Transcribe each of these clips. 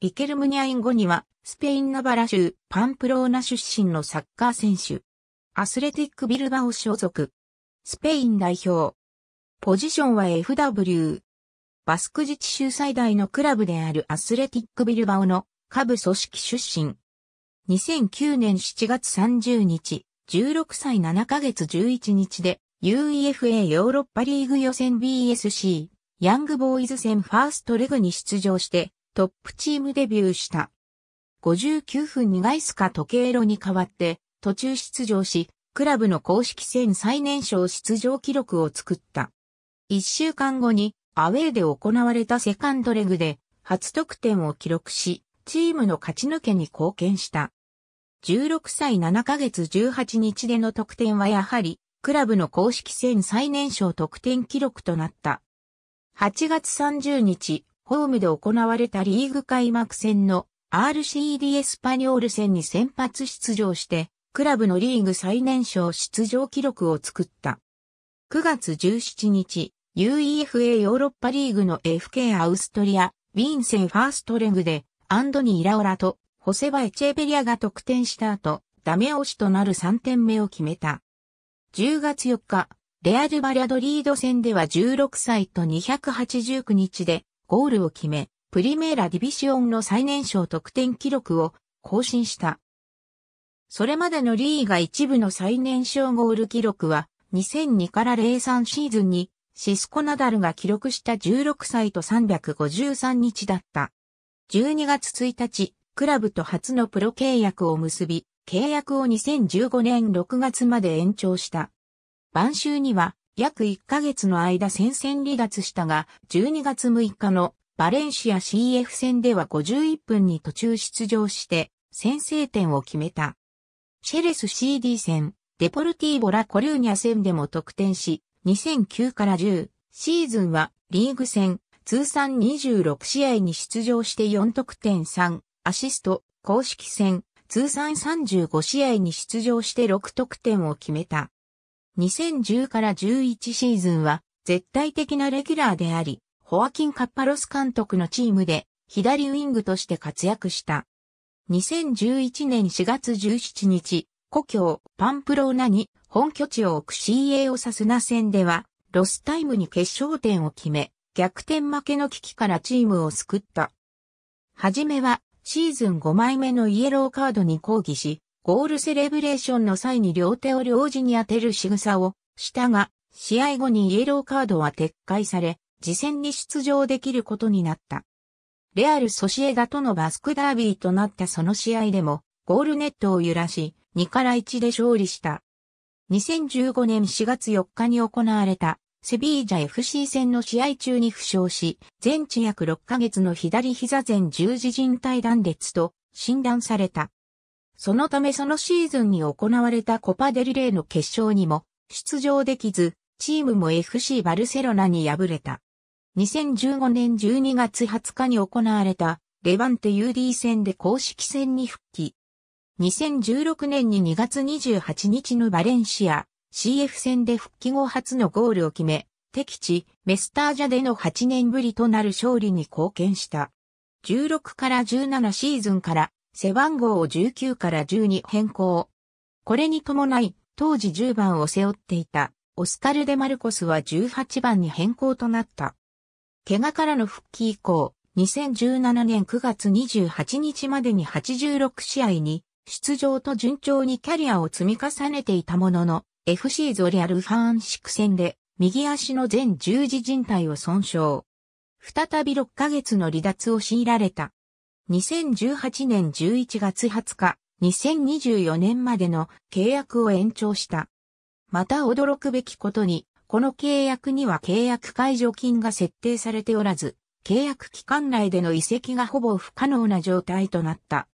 リケルムニャイン後には、スペインナバラ州パンプローナ出身のサッカー選手。アスレティックビルバオ所属。スペイン代表。ポジションは FW。バスク自治州最大のクラブであるアスレティックビルバオの下部組織出身。2009年7月30日、16歳7ヶ月11日で UEFA ヨーロッパリーグ予選 BSC ヤングボーイズ戦ファーストレグに出場してトップチームデビューした。59分にガイスカ時計路に代わって途中出場し、クラブの公式戦最年少出場記録を作った。1週間後にアウェーで行われたセカンドレグで初得点を記録し、チームの勝ち抜けに貢献した。16歳7ヶ月18日での得点はやはり、クラブの公式戦最年少得点記録となった。8月30日、ホームで行われたリーグ開幕戦の RCD エスパニョール戦に先発出場して、クラブのリーグ最年少出場記録を作った。9月17日、UEFA ヨーロッパリーグの FK アウストリア、ウィンセンファーストレグで、アンドニー・ラオラとホセバ・エチェベリアが得点した後、ダメ押しとなる3点目を決めた。10月4日、レアル・バリャドリード戦では16歳と289日でゴールを決め、プリメーラディビシオンの最年少得点記録を更新した。それまでのリーが一部の最年少ゴール記録は2002から03シーズンにシスコナダルが記録した16歳と353日だった。12月1日、クラブと初のプロ契約を結び、契約を2015年6月まで延長した。晩秋には約1ヶ月の間戦線離脱したが、12月6日のバレンシア CF 戦では51分に途中出場して、先制点を決めた。シェレス CD 戦、デポルティーボラ・コルーニャ戦でも得点し、2009から10シーズンはリーグ戦、通算26試合に出場して4得点3アシスト、公式戦、通算35試合に出場して6得点を決めた。2010から11シーズンは絶対的なレギュラーであり、ホアキン・カッパロス監督のチームで左ウィングとして活躍した。2011年4月17日、故郷パンプローナに本拠地を置く CA をサスナ戦では、ロスタイムに決勝点を決め、逆転負けの危機からチームを救った。はじめはシーズン5枚目のイエローカードに抗議し、ゴールセレブレーションの際に両手を両字に当てる仕草をしたが、試合後にイエローカードは撤回され、次戦に出場できることになった。レアル・ソシエダとのバスクダービーとなったその試合でも、ゴールネットを揺らし、2から1で勝利した。2015年4月4日に行われた、セビージャ FC 戦の試合中に負傷し、全治約6ヶ月の左膝前十字靭帯断裂と診断された。そのためそのシーズンに行われたコパデリレーの決勝にも出場できず、チームも FC バルセロナに敗れた。2015年12月20日に行われたレバンテ UD 戦で公式戦に復帰。2016年に2月28日のバレンシア CF 戦で復帰後初のゴールを決め、敵地メスタージャでの8年ぶりとなる勝利に貢献した。16から17シーズンから背番号を19から1 2変更。これに伴い、当時10番を背負っていた、オスカル・デ・マルコスは18番に変更となった。怪我からの復帰以降、2017年9月28日までに86試合に出場と順調にキャリアを積み重ねていたものの、FC ゾリアルファンシク戦で右足の全十字靭帯を損傷。再び6ヶ月の離脱を強いられた。2018年11月20日、2024年までの契約を延長した。また驚くべきことに、この契約には契約解除金が設定されておらず、契約期間内での移籍がほぼ不可能な状態となった。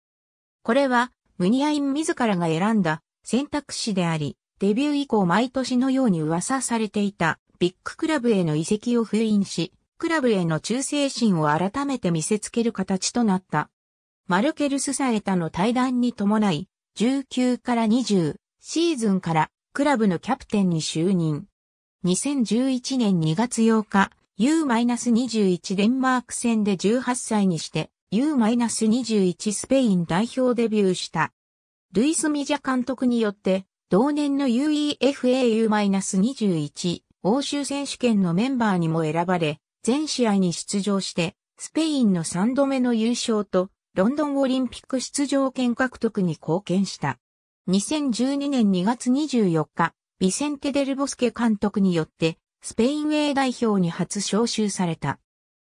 これは、ムニアイン自らが選んだ選択肢であり、デビュー以降毎年のように噂されていたビッグクラブへの移籍を封印し、クラブへの忠誠心を改めて見せつける形となった。マルケルスサエタの対談に伴い、19から20シーズンからクラブのキャプテンに就任。2011年2月8日、U-21 デンマーク戦で18歳にして U-21 スペイン代表デビューした。ルイス・ミジャ監督によって同年の UEFAU-21 欧州選手権のメンバーにも選ばれ、全試合に出場して、スペインの3度目の優勝と、ロンドンオリンピック出場権獲得に貢献した。2012年2月24日、ビセンテ・デルボスケ監督によって、スペイン A 代表に初招集された。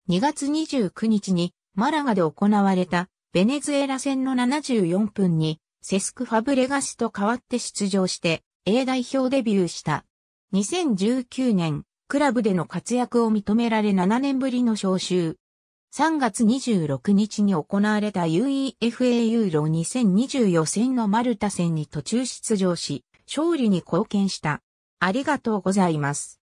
2月29日にマラガで行われたベネズエラ戦の74分にセスク・ファブレガスと代わって出場して A 代表デビューした。2019年クラブでの活躍を認められ7年ぶりの招集。3月26日に行われた UEFA ユーロ2020予選のマルタ戦に途中出場し、勝利に貢献した。ありがとうございます。